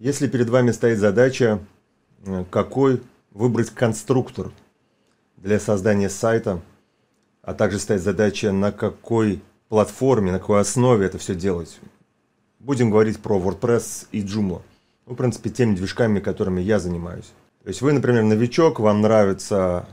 Если перед вами стоит задача, э, какой выбрать конструктор для создания сайта, а также стоит задача, на какой платформе, на какой основе это все делать. Будем говорить про WordPress и Joomla. Ну, в принципе, теми движками, которыми я занимаюсь. То есть вы, например, новичок, вам нравится,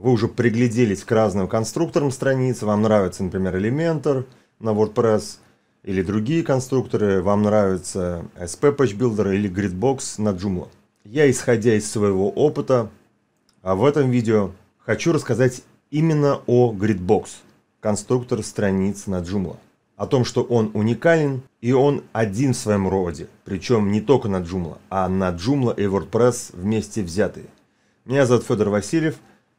вы уже пригляделись к разным конструкторам страниц, вам нравится, например, Elementor на WordPress – или другие конструкторы, вам нравится SP Patch Builder или Gridbox на Joomla. Я, исходя из своего опыта, а в этом видео хочу рассказать именно о Gridbox, конструктор страниц на Joomla. О том, что он уникален и он один в своем роде, причем не только на Joomla, а на Joomla и WordPress вместе взятые. Меня зовут Федор Васильев,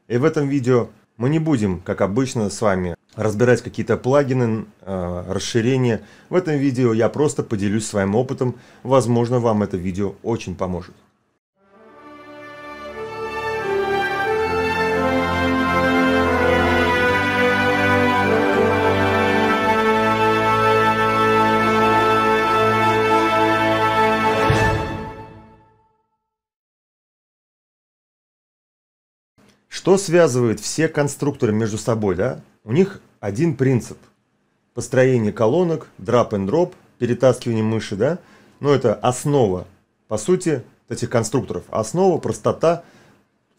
и в этом видео – мы не будем, как обычно, с вами разбирать какие-то плагины, э, расширения. В этом видео я просто поделюсь своим опытом. Возможно, вам это видео очень поможет. Что связывает все конструкторы между собой, да? У них один принцип. Построение колонок, drop and drop, перетаскивание мыши, да? Но это основа, по сути, этих конструкторов. Основа, простота,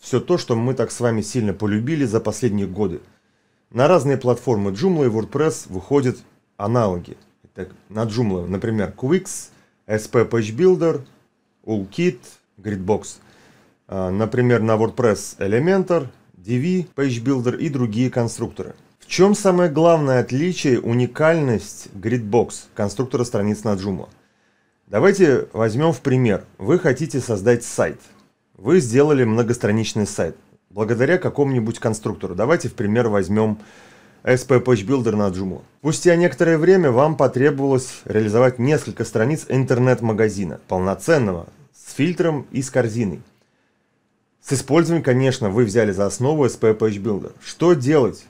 все то, что мы так с вами сильно полюбили за последние годы. На разные платформы Joomla и WordPress выходят аналоги. Это на Joomla, например, Quix, SP Page Builder, Toolkit, Gridbox – а, например, на WordPress Elementor, DV, PageBuilder и другие конструкторы. В чем самое главное отличие, уникальность Gridbox, конструктора страниц на Joomla? Давайте возьмем в пример. Вы хотите создать сайт. Вы сделали многостраничный сайт благодаря какому-нибудь конструктору. Давайте в пример возьмем SP Page Builder на Joomla. Спустя некоторое время вам потребовалось реализовать несколько страниц интернет-магазина, полноценного, с фильтром и с корзиной. С использованием, конечно, вы взяли за основу SP Page Builder. Что делать?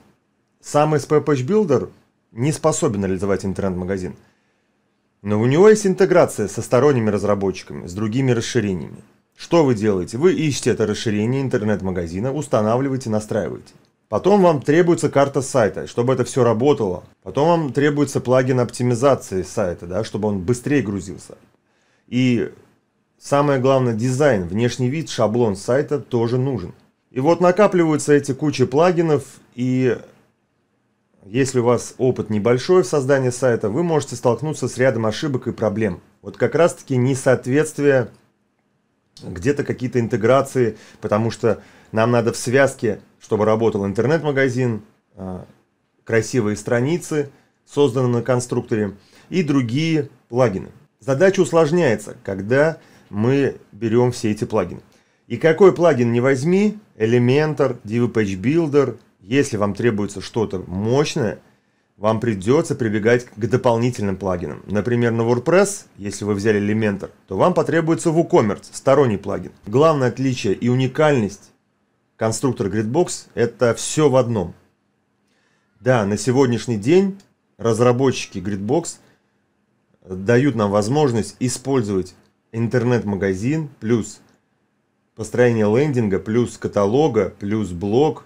Сам SP Page Builder не способен реализовать интернет-магазин. Но у него есть интеграция со сторонними разработчиками, с другими расширениями. Что вы делаете? Вы ищете это расширение интернет-магазина, устанавливаете, настраиваете. Потом вам требуется карта сайта, чтобы это все работало. Потом вам требуется плагин оптимизации сайта, да, чтобы он быстрее грузился. И Самое главное дизайн, внешний вид, шаблон сайта тоже нужен. И вот накапливаются эти кучи плагинов, и если у вас опыт небольшой в создании сайта, вы можете столкнуться с рядом ошибок и проблем. Вот как раз таки несоответствие, где-то какие-то интеграции, потому что нам надо в связке, чтобы работал интернет-магазин, а, красивые страницы, созданные на конструкторе, и другие плагины. Задача усложняется, когда мы берем все эти плагины. И какой плагин не возьми, Elementor, DivPage Builder, если вам требуется что-то мощное, вам придется прибегать к дополнительным плагинам. Например, на WordPress, если вы взяли Elementor, то вам потребуется WooCommerce, сторонний плагин. Главное отличие и уникальность конструктора Gridbox – это все в одном. Да, на сегодняшний день разработчики Gridbox дают нам возможность использовать интернет-магазин, плюс построение лендинга, плюс каталога, плюс блог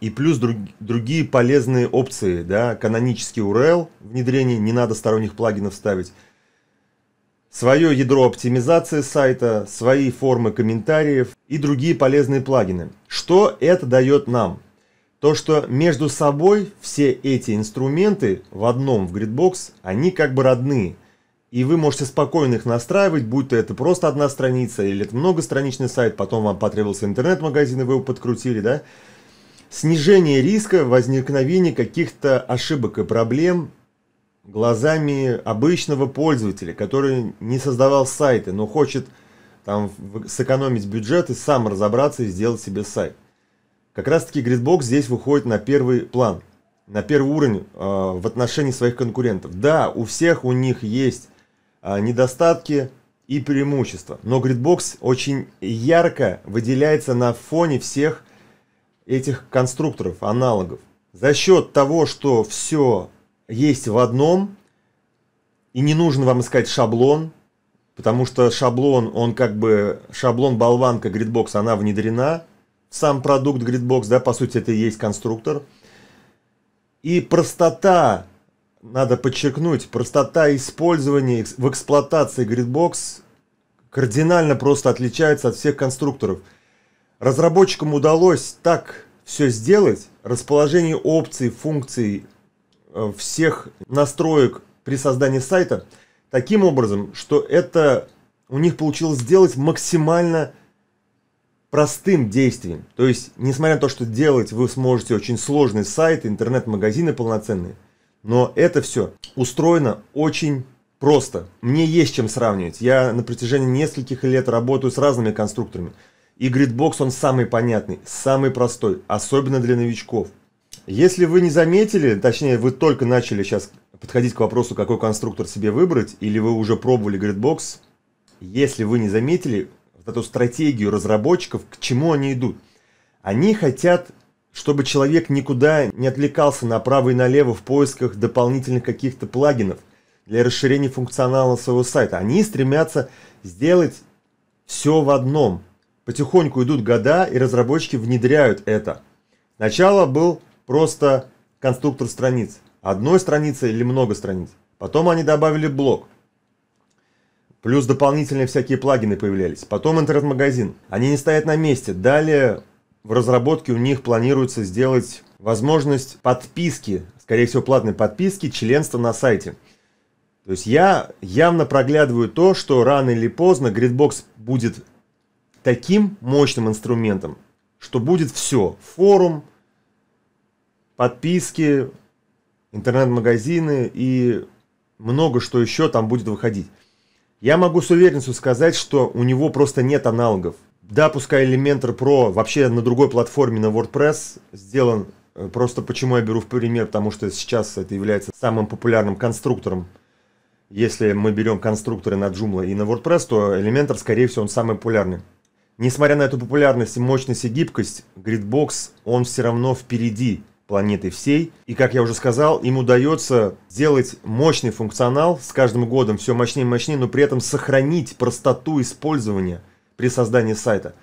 и плюс друг, другие полезные опции, да, канонический URL внедрение, не надо сторонних плагинов ставить, свое ядро оптимизации сайта, свои формы комментариев и другие полезные плагины. Что это дает нам? То, что между собой все эти инструменты в одном в Gridbox, они как бы родные – и вы можете спокойно их настраивать, будь то это просто одна страница или это многостраничный сайт, потом вам потребовался интернет-магазин и вы его подкрутили, да? Снижение риска возникновения каких-то ошибок и проблем глазами обычного пользователя, который не создавал сайты, но хочет там сэкономить бюджет и сам разобраться и сделать себе сайт. Как раз таки Gridbox здесь выходит на первый план, на первый уровень э, в отношении своих конкурентов. Да, у всех у них есть а, недостатки и преимущества. Но Gridbox очень ярко выделяется на фоне всех этих конструкторов, аналогов. За счет того, что все есть в одном, и не нужно вам искать шаблон, потому что шаблон, он как бы, шаблон-болванка Gridbox она внедрена, сам продукт Gridbox да, по сути, это и есть конструктор. И простота надо подчеркнуть, простота использования в эксплуатации Gridbox кардинально просто отличается от всех конструкторов. Разработчикам удалось так все сделать, расположение опций, функций, э, всех настроек при создании сайта, таким образом, что это у них получилось сделать максимально простым действием. То есть, несмотря на то, что делать вы сможете очень сложный сайт, интернет-магазины полноценные – но это все устроено очень просто. Мне есть чем сравнивать. Я на протяжении нескольких лет работаю с разными конструкторами. И гридбокс он самый понятный, самый простой, особенно для новичков. Если вы не заметили, точнее вы только начали сейчас подходить к вопросу, какой конструктор себе выбрать, или вы уже пробовали гридбокс, если вы не заметили вот эту стратегию разработчиков, к чему они идут. Они хотят чтобы человек никуда не отвлекался направо и налево в поисках дополнительных каких-то плагинов для расширения функционала своего сайта. Они стремятся сделать все в одном. Потихоньку идут года, и разработчики внедряют это. Сначала был просто конструктор страниц. Одной страницы или много страниц. Потом они добавили блок. Плюс дополнительные всякие плагины появлялись. Потом интернет-магазин. Они не стоят на месте. Далее в разработке у них планируется сделать возможность подписки, скорее всего, платной подписки, членства на сайте. То есть я явно проглядываю то, что рано или поздно Gridbox будет таким мощным инструментом, что будет все. Форум, подписки, интернет-магазины и много что еще там будет выходить. Я могу с уверенностью сказать, что у него просто нет аналогов. Да, пускай Elementor Pro вообще на другой платформе, на WordPress, сделан. Э, просто почему я беру в пример, потому что сейчас это является самым популярным конструктором. Если мы берем конструкторы на Joomla и на WordPress, то Elementor, скорее всего, он самый популярный. Несмотря на эту популярность, мощность и гибкость, Gridbox, он все равно впереди планеты всей. И, как я уже сказал, им удается сделать мощный функционал, с каждым годом все мощнее и мощнее, но при этом сохранить простоту использования – при создании сайта.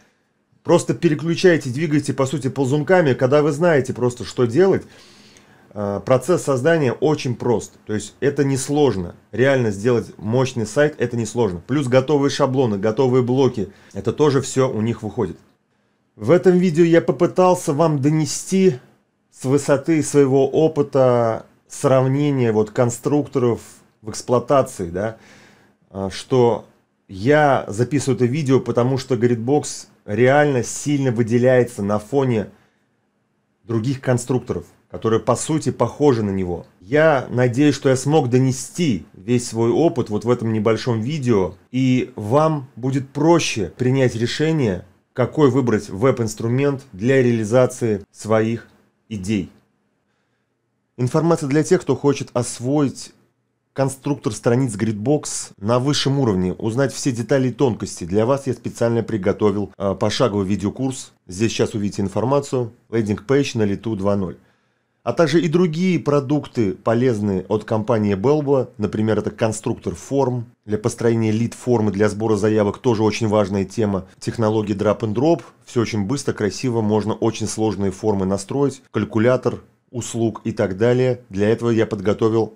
Просто переключаете, двигаете, по сути, ползунками, когда вы знаете просто, что делать. Э, процесс создания очень прост, то есть это несложно. Реально сделать мощный сайт это несложно. Плюс готовые шаблоны, готовые блоки, это тоже все у них выходит. В этом видео я попытался вам донести с высоты своего опыта сравнение вот конструкторов в эксплуатации, да, э, что я записываю это видео, потому что Gridbox реально сильно выделяется на фоне других конструкторов, которые по сути похожи на него. Я надеюсь, что я смог донести весь свой опыт вот в этом небольшом видео, и вам будет проще принять решение, какой выбрать веб-инструмент для реализации своих идей. Информация для тех, кто хочет освоить конструктор страниц Gridbox на высшем уровне, узнать все детали и тонкости. Для вас я специально приготовил э, пошаговый видеокурс. Здесь сейчас увидите информацию. Лендинг Page на лету 2.0. А также и другие продукты полезные от компании Belbo. Например, это конструктор форм для построения лид-формы для сбора заявок. Тоже очень важная тема. Технологии drop and drop. Все очень быстро, красиво. Можно очень сложные формы настроить. Калькулятор услуг и так далее. Для этого я подготовил